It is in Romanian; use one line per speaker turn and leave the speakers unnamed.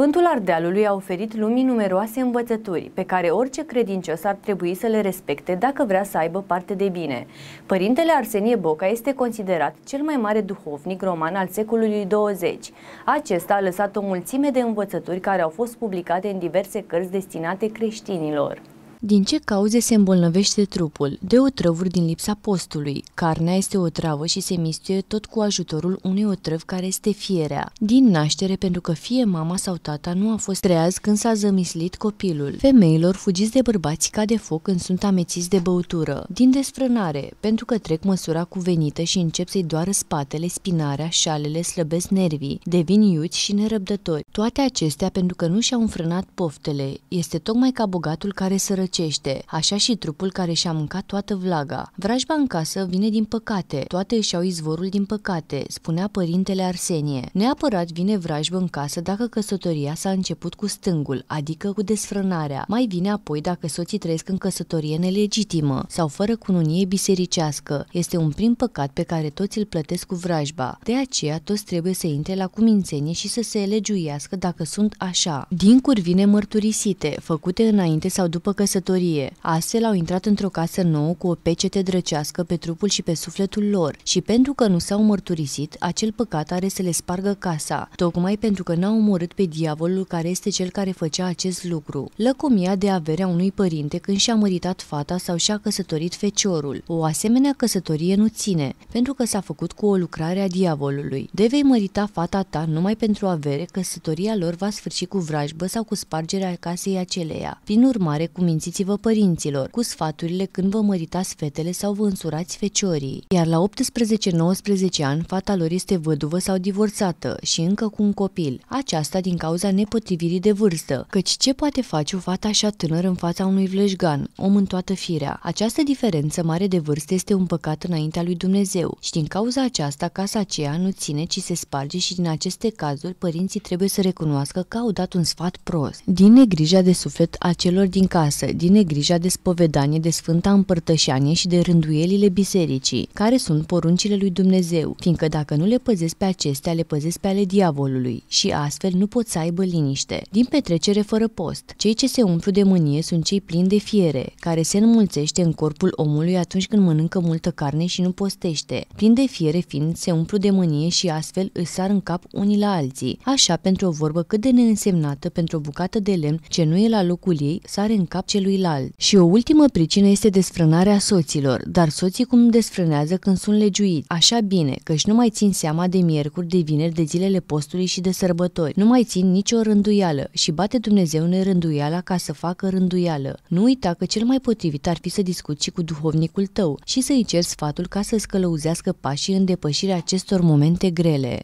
Sfântul Ardealului a oferit lumii numeroase învățături, pe care orice credincios ar trebui să le respecte dacă vrea să aibă parte de bine. Părintele Arsenie Boca este considerat cel mai mare duhovnic roman al secolului 20. Acesta a lăsat o mulțime de învățături care au fost publicate în diverse cărți destinate creștinilor. Din ce cauze se îmbolnăvește trupul? De otrăvuri din lipsa postului. Carnea este o travă și se mistuie tot cu ajutorul unui otrăv care este fierea. Din naștere, pentru că fie mama sau tata nu a fost treaz când s-a zămislit copilul. Femeilor fugiți de bărbați ca de foc când sunt amețiți de băutură. Din desfrânare, pentru că trec măsura cuvenită și încep să-i doară spatele, spinarea, șalele, slăbesc nervii, devin iuți și nerăbdători. Toate acestea pentru că nu și-au înfrânat poftele. Este tocmai ca bogatul care sără răcește, așa și trupul care și-a mâncat toată vlaga. Vrajba în casă vine din păcate, toate își au izvorul din păcate, spunea părintele Arsenie. Neapărat vine vrajbă în casă dacă căsătoria s-a început cu stângul, adică cu desfrânarea. Mai vine apoi dacă soții trăiesc în căsătorie nelegitimă sau fără cununie bisericească. Este un prim păcat pe care toți îl plătesc cu vrajba. De aceea toți trebuie să intre la cumințenie și să se elegiuiască dacă sunt așa. Din curvine mărturisite, făcute înainte sau după căsătorie, căsătorie. Astfel au intrat într-o casă nouă cu o pecete drăcească pe trupul și pe sufletul lor și pentru că nu s-au mărturisit, acel păcat are să le spargă casa, tocmai pentru că n-au omorât pe diavolul care este cel care făcea acest lucru. Lăcomia de averea unui părinte când și-a măritat fata sau și-a căsătorit feciorul. O asemenea căsătorie nu ține, pentru că s-a făcut cu o lucrare a diavolului. De vei mărita fata ta numai pentru avere, căsătoria lor va sfârși cu vrajbă sau cu spargerea casei aceleia. Prin urmare, cu minții Folosiți-vă părinților cu sfaturile când vă măritați fetele sau vă însurați feciorii. Iar la 18-19 ani, fata lor este văduvă sau divorțată și încă cu un copil. Aceasta din cauza nepotrivirii de vârstă, căci ce poate face o fată așa tânără în fața unui vleșgan, om în toată firea? Această diferență mare de vârstă este un păcat înaintea lui Dumnezeu și din cauza aceasta casa aceea nu ține, ci se sparge și din aceste cazuri părinții trebuie să recunoască că au dat un sfat prost. Din negrija de suflet a celor din casă, din negrija de spovedanie de Sfânta Împărtășanie și de rânduielile bisericii, care sunt poruncile lui Dumnezeu, fiindcă dacă nu le păzesc pe acestea, le păzesc pe ale diavolului și astfel nu pot să aibă liniște. Din petrecere fără post, cei ce se umplu de mânie sunt cei plini de fiere, care se înmulțește în corpul omului atunci când mănâncă multă carne și nu postește. Plin de fiere fiind, se umplu de mânie și astfel îl sar în cap unii la alții. Așa, pentru o vorbă cât de neînsemnată, pentru o bucată de lemn ce nu e la locul ei, sare în cap celui celuilalt. Și o ultimă pricină este desfrânarea soților, dar soții cum desfrânează când sunt legiuiți. Așa bine, că și nu mai țin seama de miercuri, de vineri, de zilele postului și de sărbători. Nu mai țin nicio rânduială și bate Dumnezeu nerânduiala ca să facă rânduială. Nu uita că cel mai potrivit ar fi să discuți și cu duhovnicul tău și să-i ceri sfatul ca să-ți călăuzească pașii în depășirea acestor momente grele.